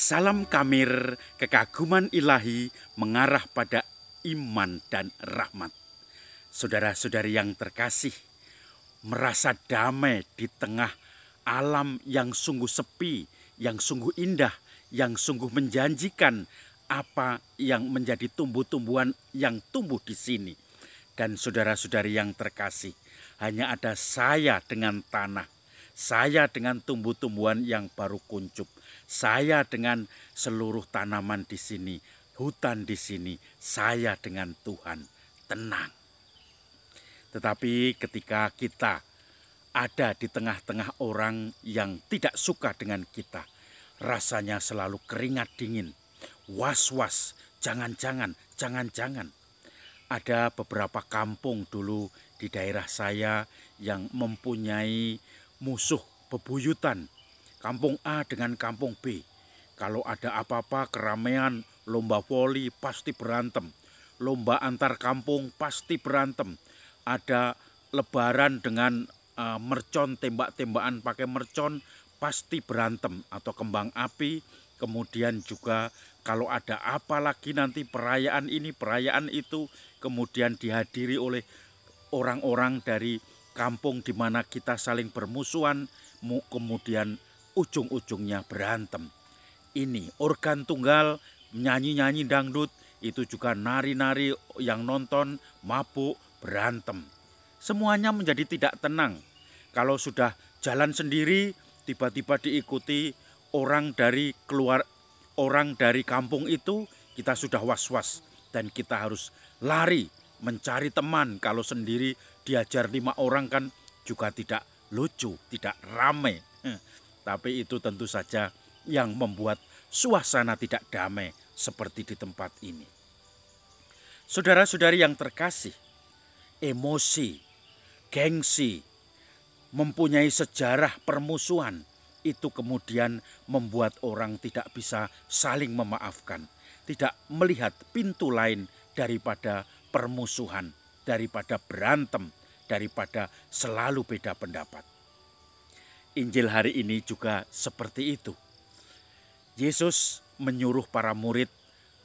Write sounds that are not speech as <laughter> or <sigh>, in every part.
Salam kamir, kekaguman ilahi mengarah pada iman dan rahmat. Saudara-saudari yang terkasih, merasa damai di tengah alam yang sungguh sepi, yang sungguh indah, yang sungguh menjanjikan apa yang menjadi tumbuh-tumbuhan yang tumbuh di sini. Dan saudara-saudari yang terkasih, hanya ada saya dengan tanah saya dengan tumbuh-tumbuhan yang baru kuncup. Saya dengan seluruh tanaman di sini, hutan di sini. Saya dengan Tuhan. Tenang. Tetapi ketika kita ada di tengah-tengah orang yang tidak suka dengan kita, rasanya selalu keringat dingin, was-was, jangan-jangan, jangan-jangan. Ada beberapa kampung dulu di daerah saya yang mempunyai musuh, bebuyutan, kampung A dengan kampung B. Kalau ada apa-apa keramaian, lomba voli pasti berantem. Lomba antar kampung pasti berantem. Ada lebaran dengan uh, mercon, tembak-tembakan pakai mercon pasti berantem. Atau kembang api, kemudian juga kalau ada apa lagi nanti perayaan ini, perayaan itu, kemudian dihadiri oleh orang-orang dari kampung di mana kita saling bermusuhan, kemudian ujung-ujungnya berantem. Ini organ tunggal, nyanyi-nyanyi dangdut, itu juga nari-nari yang nonton, mabuk, berantem. Semuanya menjadi tidak tenang. Kalau sudah jalan sendiri, tiba-tiba diikuti orang dari keluar orang dari kampung itu, kita sudah was-was dan kita harus lari mencari teman kalau sendiri diajar lima orang kan juga tidak lucu, tidak ramai. Eh, tapi itu tentu saja yang membuat suasana tidak damai seperti di tempat ini. Saudara-saudari yang terkasih, emosi, gengsi, mempunyai sejarah permusuhan itu kemudian membuat orang tidak bisa saling memaafkan, tidak melihat pintu lain daripada permusuhan daripada berantem, daripada selalu beda pendapat. Injil hari ini juga seperti itu. Yesus menyuruh para murid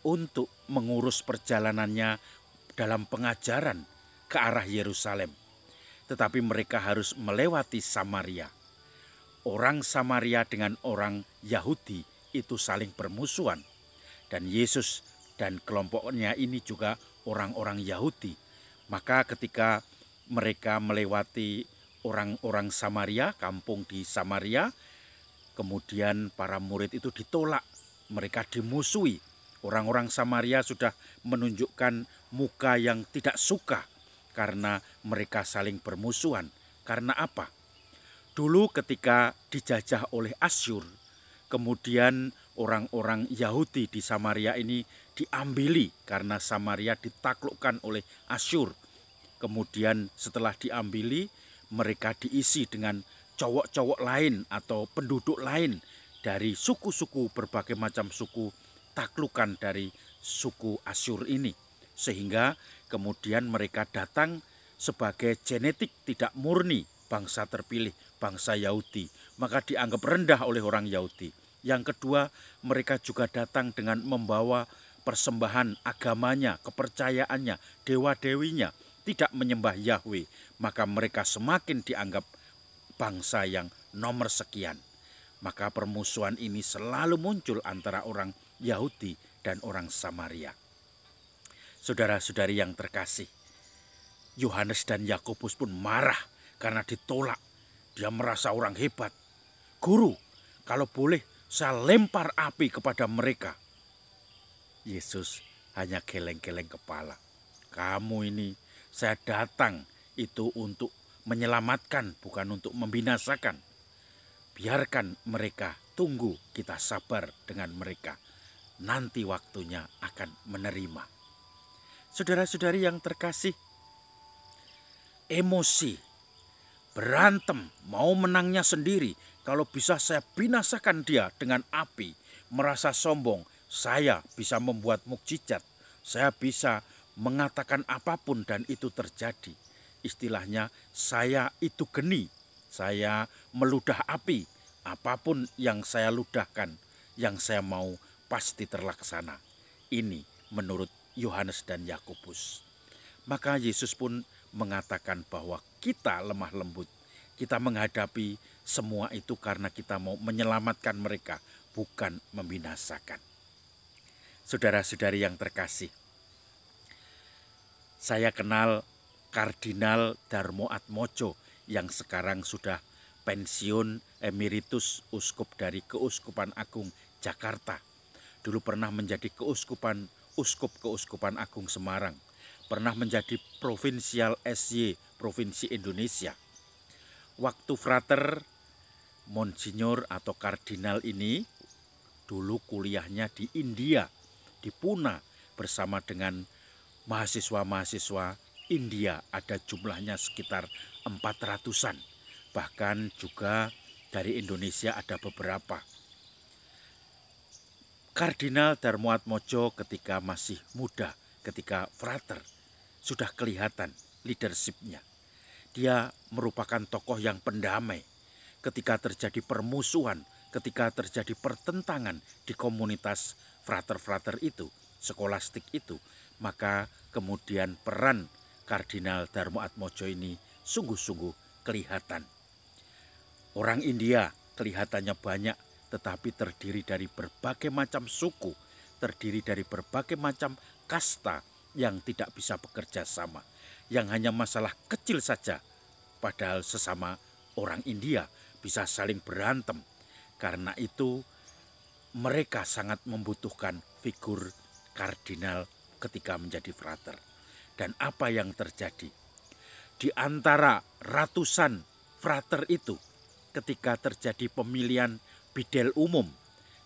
untuk mengurus perjalanannya dalam pengajaran ke arah Yerusalem. Tetapi mereka harus melewati Samaria. Orang Samaria dengan orang Yahudi itu saling bermusuhan. Dan Yesus dan kelompoknya ini juga orang-orang Yahudi maka ketika mereka melewati orang-orang Samaria, kampung di Samaria, kemudian para murid itu ditolak, mereka dimusuhi. Orang-orang Samaria sudah menunjukkan muka yang tidak suka karena mereka saling bermusuhan. Karena apa? Dulu ketika dijajah oleh Asyur, kemudian orang-orang Yahudi di Samaria ini diambili karena Samaria ditaklukkan oleh Asyur. Kemudian setelah diambili, mereka diisi dengan cowok-cowok lain atau penduduk lain dari suku-suku berbagai macam suku taklukan dari suku Asyur ini. Sehingga kemudian mereka datang sebagai genetik tidak murni bangsa terpilih, bangsa Yahudi. Maka dianggap rendah oleh orang Yahudi yang kedua, mereka juga datang dengan membawa persembahan agamanya, kepercayaannya, dewa-dewinya, tidak menyembah Yahweh, maka mereka semakin dianggap bangsa yang nomor sekian. Maka permusuhan ini selalu muncul antara orang Yahudi dan orang Samaria. Saudara-saudari yang terkasih, Yohanes dan Yakobus pun marah karena ditolak. Dia merasa orang hebat. Guru, kalau boleh saya lempar api kepada mereka. Yesus hanya geleng-geleng kepala. Kamu ini saya datang itu untuk menyelamatkan bukan untuk membinasakan. Biarkan mereka tunggu kita sabar dengan mereka. Nanti waktunya akan menerima. Saudara-saudari yang terkasih, emosi, berantem, mau menangnya sendiri, kalau bisa saya binasakan dia dengan api, merasa sombong, saya bisa membuat mukjizat. Saya bisa mengatakan apapun dan itu terjadi. Istilahnya saya itu geni, saya meludah api. Apapun yang saya ludahkan, yang saya mau pasti terlaksana. Ini menurut Yohanes dan Yakobus. Maka Yesus pun mengatakan bahwa kita lemah lembut, kita menghadapi semua itu karena kita mau menyelamatkan mereka, bukan membinasakan. Saudara-saudari yang terkasih, saya kenal Kardinal Darmo Atmojo yang sekarang sudah pensiun emeritus uskup dari Keuskupan Agung Jakarta. Dulu pernah menjadi keuskupan uskup Keuskupan Agung Semarang, pernah menjadi provinsial SY Provinsi Indonesia. Waktu frater Monsignor atau kardinal ini dulu kuliahnya di India, di Pune bersama dengan mahasiswa-mahasiswa India ada jumlahnya sekitar 400-an. Bahkan juga dari Indonesia ada beberapa. Kardinal Darmuat Mojo ketika masih muda, ketika frater, sudah kelihatan leadershipnya. Dia merupakan tokoh yang pendamai, ketika terjadi permusuhan, ketika terjadi pertentangan di komunitas frater-frater itu, sekolastik itu, maka kemudian peran Kardinal Darmo Atmojo ini sungguh-sungguh kelihatan. Orang India kelihatannya banyak tetapi terdiri dari berbagai macam suku, terdiri dari berbagai macam kasta yang tidak bisa bekerja sama, yang hanya masalah kecil saja, padahal sesama orang India, bisa saling berantem. Karena itu mereka sangat membutuhkan figur kardinal ketika menjadi frater. Dan apa yang terjadi? Di antara ratusan frater itu ketika terjadi pemilihan bidel umum.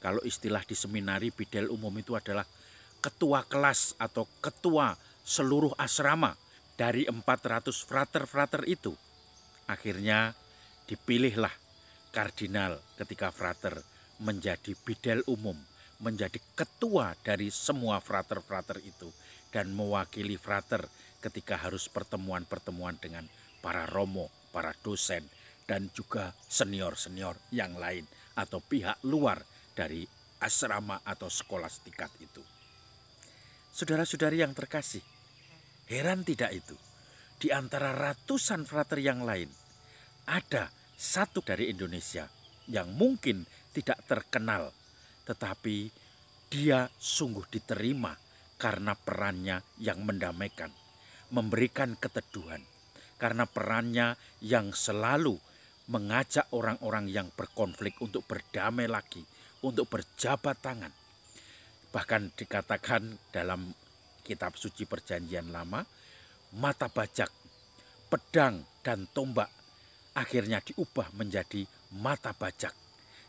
Kalau istilah di seminari bidel umum itu adalah ketua kelas atau ketua seluruh asrama dari 400 frater-frater itu. Akhirnya dipilihlah kardinal ketika frater, menjadi bidel umum, menjadi ketua dari semua frater-frater itu dan mewakili frater ketika harus pertemuan-pertemuan dengan para romo, para dosen dan juga senior-senior yang lain atau pihak luar dari asrama atau sekolah setikat itu. Saudara-saudari yang terkasih, heran tidak itu? Di antara ratusan frater yang lain, ada satu dari Indonesia yang mungkin tidak terkenal, tetapi dia sungguh diterima karena perannya yang mendamaikan, memberikan keteduhan, karena perannya yang selalu mengajak orang-orang yang berkonflik untuk berdamai lagi, untuk berjabat tangan. Bahkan dikatakan dalam kitab suci perjanjian lama, mata bajak, pedang dan tombak akhirnya diubah menjadi mata bajak.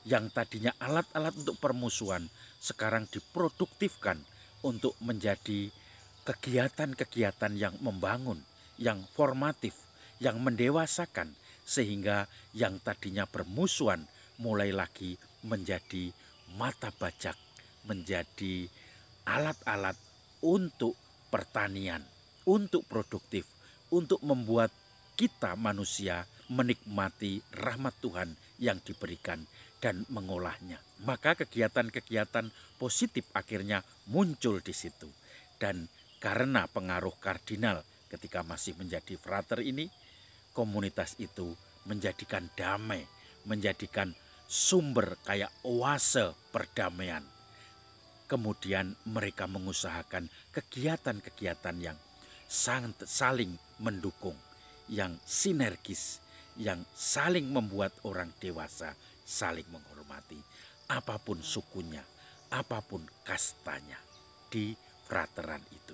Yang tadinya alat-alat untuk permusuhan sekarang diproduktifkan untuk menjadi kegiatan-kegiatan yang membangun, yang formatif, yang mendewasakan sehingga yang tadinya permusuhan mulai lagi menjadi mata bajak, menjadi alat-alat untuk pertanian, untuk produktif, untuk membuat kita manusia menikmati rahmat Tuhan yang diberikan dan mengolahnya. Maka kegiatan-kegiatan positif akhirnya muncul di situ. Dan karena pengaruh kardinal ketika masih menjadi frater ini, komunitas itu menjadikan damai, menjadikan sumber kayak oase perdamaian. Kemudian mereka mengusahakan kegiatan-kegiatan yang saling mendukung, yang sinergis, yang saling membuat orang dewasa saling menghormati apapun sukunya, apapun kastanya di frateran itu.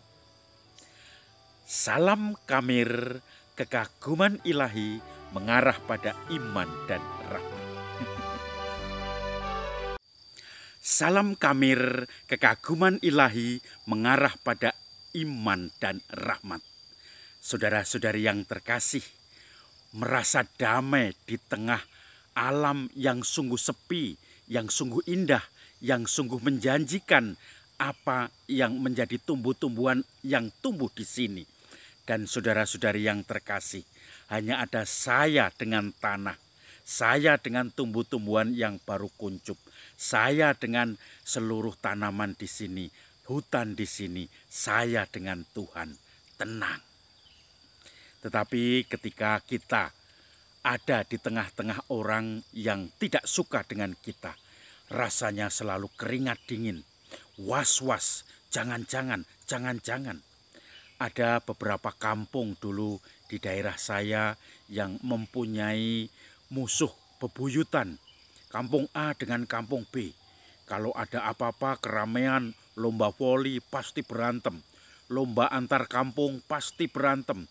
Salam kamir, kekaguman ilahi mengarah pada iman dan rahmat. <laughs> Salam kamir, kekaguman ilahi mengarah pada iman dan rahmat. Saudara-saudari yang terkasih, merasa damai di tengah alam yang sungguh sepi, yang sungguh indah, yang sungguh menjanjikan apa yang menjadi tumbuh-tumbuhan yang tumbuh di sini. Dan saudara-saudari yang terkasih, hanya ada saya dengan tanah, saya dengan tumbuh-tumbuhan yang baru kuncup, saya dengan seluruh tanaman di sini, hutan di sini, saya dengan Tuhan. Tenang. Tetapi ketika kita ada di tengah-tengah orang yang tidak suka dengan kita, rasanya selalu keringat dingin, was-was, jangan-jangan, jangan-jangan. Ada beberapa kampung dulu di daerah saya yang mempunyai musuh bebuyutan. Kampung A dengan kampung B. Kalau ada apa-apa keramaian, lomba voli pasti berantem. Lomba antar kampung pasti berantem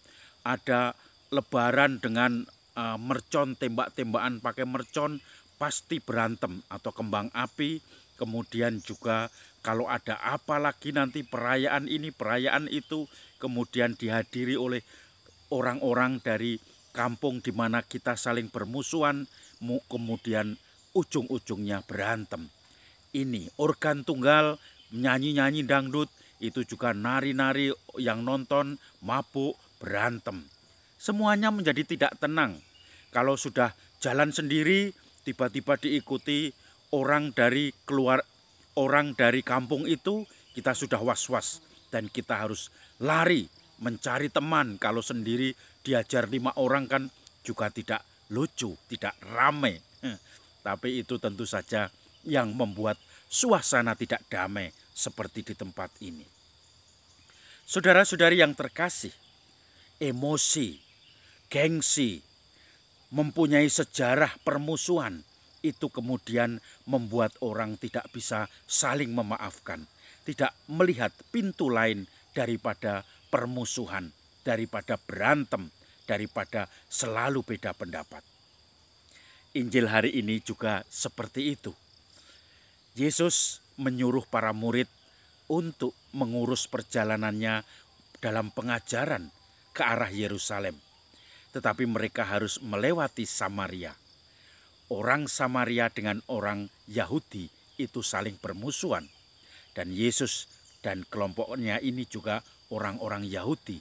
ada lebaran dengan eh, mercon tembak-tembakan pakai mercon pasti berantem atau kembang api kemudian juga kalau ada apa lagi nanti perayaan ini perayaan itu kemudian dihadiri oleh orang-orang dari kampung di mana kita saling bermusuhan kemudian ujung-ujungnya berantem ini organ tunggal nyanyi-nyanyi dangdut itu juga nari-nari yang nonton mabuk berantem. Semuanya menjadi tidak tenang. Kalau sudah jalan sendiri, tiba-tiba diikuti orang dari keluar orang dari kampung itu, kita sudah was-was dan kita harus lari mencari teman. Kalau sendiri diajar lima orang kan juga tidak lucu, tidak rame. Eh, tapi itu tentu saja yang membuat suasana tidak damai seperti di tempat ini. Saudara-saudari yang terkasih, emosi, gengsi, mempunyai sejarah permusuhan, itu kemudian membuat orang tidak bisa saling memaafkan, tidak melihat pintu lain daripada permusuhan, daripada berantem, daripada selalu beda pendapat. Injil hari ini juga seperti itu. Yesus menyuruh para murid untuk mengurus perjalanannya dalam pengajaran, ke arah Yerusalem, tetapi mereka harus melewati Samaria. Orang Samaria dengan orang Yahudi itu saling bermusuhan, dan Yesus dan kelompoknya ini juga orang-orang Yahudi.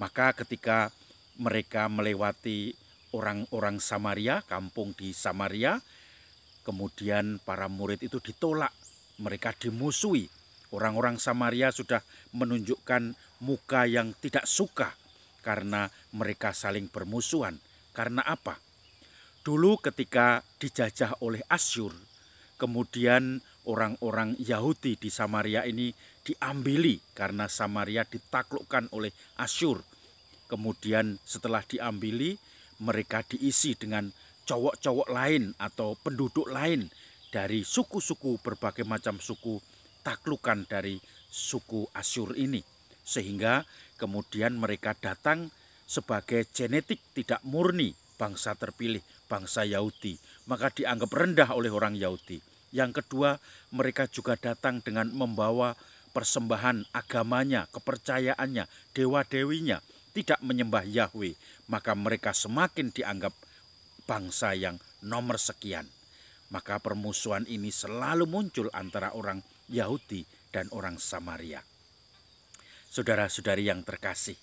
Maka, ketika mereka melewati orang-orang Samaria, kampung di Samaria, kemudian para murid itu ditolak, mereka dimusuhi. Orang-orang Samaria sudah menunjukkan muka yang tidak suka karena mereka saling bermusuhan. Karena apa? Dulu ketika dijajah oleh Asyur, kemudian orang-orang Yahudi di Samaria ini diambili karena Samaria ditaklukkan oleh Asyur. Kemudian setelah diambili, mereka diisi dengan cowok-cowok lain atau penduduk lain dari suku-suku berbagai macam suku taklukan dari suku Asyur ini. Sehingga Kemudian mereka datang sebagai genetik tidak murni bangsa terpilih, bangsa Yahudi. Maka dianggap rendah oleh orang Yahudi. Yang kedua, mereka juga datang dengan membawa persembahan agamanya, kepercayaannya, dewa-dewinya, tidak menyembah Yahweh, maka mereka semakin dianggap bangsa yang nomor sekian. Maka permusuhan ini selalu muncul antara orang Yahudi dan orang Samaria. Saudara-saudari yang terkasih,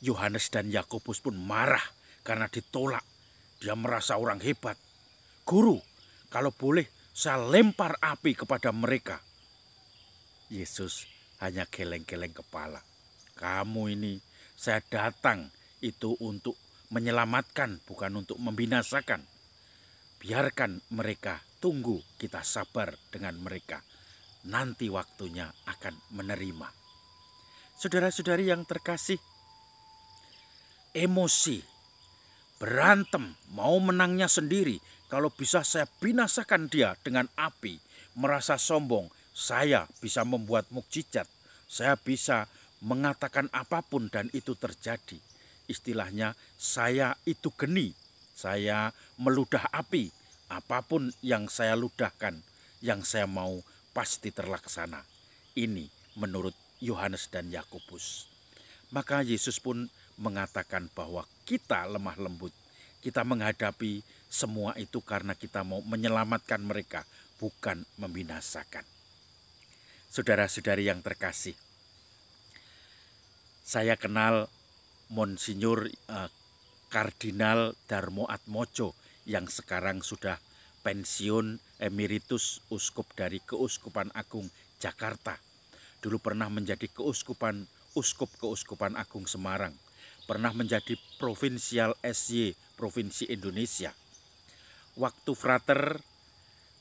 Yohanes dan Yakobus pun marah karena ditolak. Dia merasa orang hebat. Guru, kalau boleh saya lempar api kepada mereka. Yesus hanya geleng-geleng kepala. Kamu ini saya datang itu untuk menyelamatkan bukan untuk membinasakan. Biarkan mereka tunggu kita sabar dengan mereka. Nanti waktunya akan menerima saudara-saudari yang terkasih, emosi, berantem, mau menangnya sendiri. Kalau bisa saya binasakan dia dengan api, merasa sombong, saya bisa membuat mukjizat. Saya bisa mengatakan apapun dan itu terjadi. Istilahnya saya itu geni, saya meludah api. Apapun yang saya ludahkan, yang saya mau pasti terlaksana. Ini menurut Yohanes dan Yakobus. Maka Yesus pun mengatakan bahwa kita lemah lembut. Kita menghadapi semua itu karena kita mau menyelamatkan mereka, bukan membinasakan. Saudara-saudari yang terkasih, saya kenal Monsinyur eh, Kardinal Darmo Atmojo yang sekarang sudah pensiun emeritus uskup dari Keuskupan Agung Jakarta. Dulu pernah menjadi keuskupan uskup-keuskupan agung Semarang, pernah menjadi provinsial SY Provinsi Indonesia. Waktu frater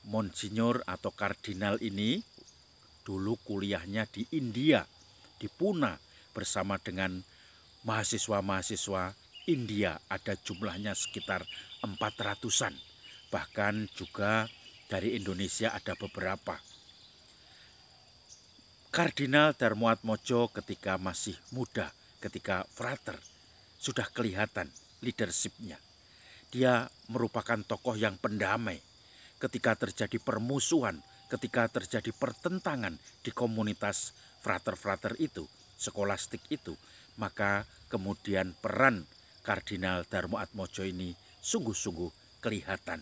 Monsignor atau kardinal ini dulu kuliahnya di India, di Pune bersama dengan mahasiswa-mahasiswa India ada jumlahnya sekitar 400-an. Bahkan juga dari Indonesia ada beberapa. Kardinal Darmuat Mojo ketika masih muda, ketika frater, sudah kelihatan leadershipnya. Dia merupakan tokoh yang pendamai. Ketika terjadi permusuhan, ketika terjadi pertentangan di komunitas frater-frater itu, sekolastik itu, maka kemudian peran Kardinal Darmo Atmojo ini sungguh-sungguh kelihatan.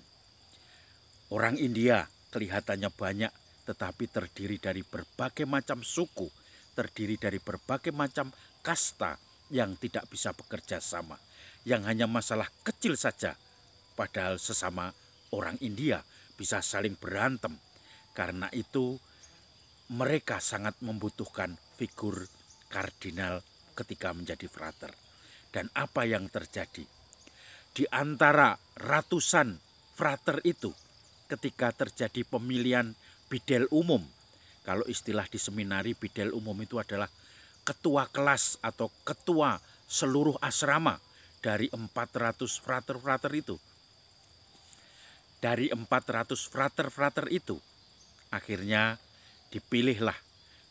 Orang India kelihatannya banyak tetapi terdiri dari berbagai macam suku, terdiri dari berbagai macam kasta yang tidak bisa bekerja sama, yang hanya masalah kecil saja, padahal sesama orang India bisa saling berantem. Karena itu, mereka sangat membutuhkan figur kardinal ketika menjadi frater. Dan apa yang terjadi? Di antara ratusan frater itu, ketika terjadi pemilihan bidel umum. Kalau istilah di seminari bidel umum itu adalah ketua kelas atau ketua seluruh asrama dari 400 frater-frater itu. Dari 400 frater-frater itu akhirnya dipilihlah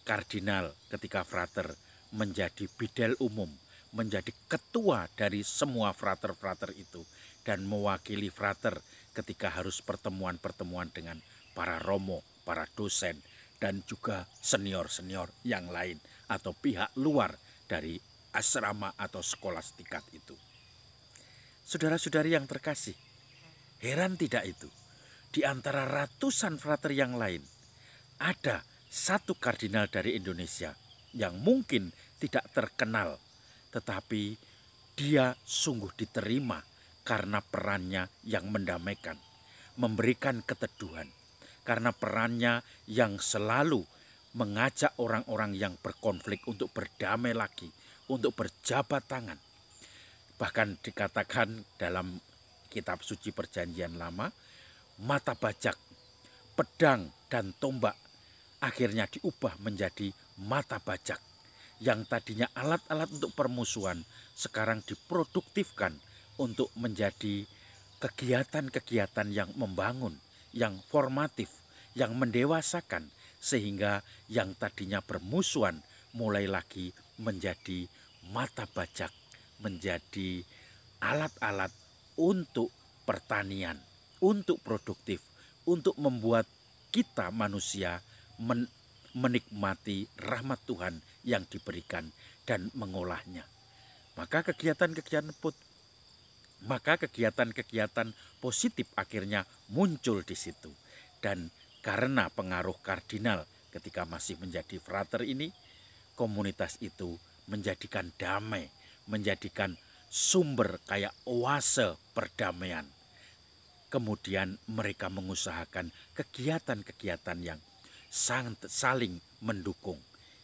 kardinal ketika frater menjadi bidel umum, menjadi ketua dari semua frater-frater itu dan mewakili frater ketika harus pertemuan-pertemuan dengan para romo para dosen dan juga senior-senior yang lain atau pihak luar dari asrama atau sekolah setikat itu. Saudara-saudari yang terkasih, heran tidak itu? Di antara ratusan frater yang lain, ada satu kardinal dari Indonesia yang mungkin tidak terkenal, tetapi dia sungguh diterima karena perannya yang mendamaikan, memberikan keteduhan, karena perannya yang selalu mengajak orang-orang yang berkonflik untuk berdamai lagi, untuk berjabat tangan. Bahkan dikatakan dalam kitab suci perjanjian lama, mata bajak, pedang, dan tombak akhirnya diubah menjadi mata bajak. Yang tadinya alat-alat untuk permusuhan sekarang diproduktifkan untuk menjadi kegiatan-kegiatan yang membangun yang formatif, yang mendewasakan, sehingga yang tadinya bermusuhan mulai lagi menjadi mata bajak, menjadi alat-alat untuk pertanian, untuk produktif, untuk membuat kita manusia men menikmati rahmat Tuhan yang diberikan dan mengolahnya. Maka kegiatan-kegiatan maka kegiatan-kegiatan positif akhirnya muncul di situ. Dan karena pengaruh kardinal ketika masih menjadi frater ini, komunitas itu menjadikan damai, menjadikan sumber kayak oase perdamaian. Kemudian mereka mengusahakan kegiatan-kegiatan yang sangat saling mendukung,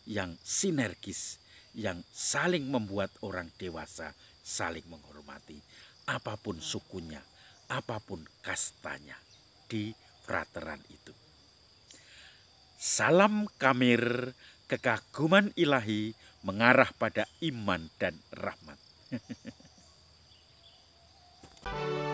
yang sinergis, yang saling membuat orang dewasa saling menghormati apapun sukunya, apapun kastanya di frateran itu. Salam kamir, kekaguman ilahi mengarah pada iman dan rahmat. <laughs>